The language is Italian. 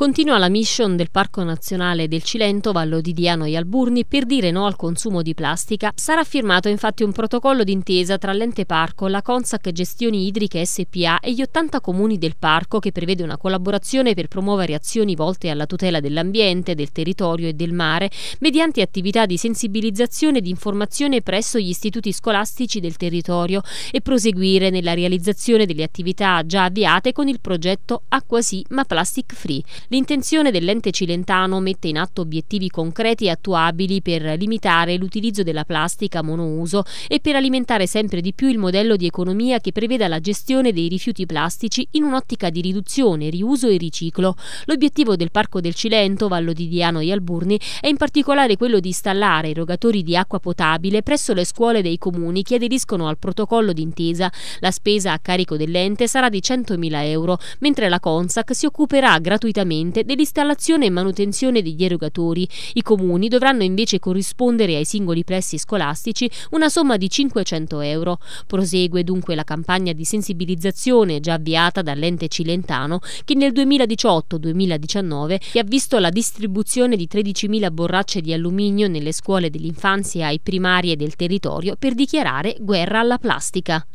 Continua la mission del Parco Nazionale del Cilento, Vallo di Diano e Alburni per dire no al consumo di plastica. Sarà firmato infatti un protocollo d'intesa tra l'ente parco, la Consac Gestioni Idriche SPA e gli 80 comuni del parco che prevede una collaborazione per promuovere azioni volte alla tutela dell'ambiente, del territorio e del mare, mediante attività di sensibilizzazione e di informazione presso gli istituti scolastici del territorio e proseguire nella realizzazione delle attività già avviate con il progetto Acqua sì ma plastic free. L'intenzione dell'ente cilentano mette in atto obiettivi concreti e attuabili per limitare l'utilizzo della plastica monouso e per alimentare sempre di più il modello di economia che preveda la gestione dei rifiuti plastici in un'ottica di riduzione, riuso e riciclo. L'obiettivo del Parco del Cilento, Vallo di Diano e Alburni è in particolare quello di installare erogatori di acqua potabile presso le scuole dei comuni che aderiscono al protocollo d'intesa. La spesa a carico dell'ente sarà di 100.000 euro, mentre la Consac si occuperà gratuitamente direttamente dell'installazione e manutenzione degli erogatori. I comuni dovranno invece corrispondere ai singoli pressi scolastici una somma di 500 euro. Prosegue dunque la campagna di sensibilizzazione già avviata dall'ente cilentano che nel 2018-2019 ha visto la distribuzione di 13.000 borracce di alluminio nelle scuole dell'infanzia e primarie del territorio per dichiarare guerra alla plastica.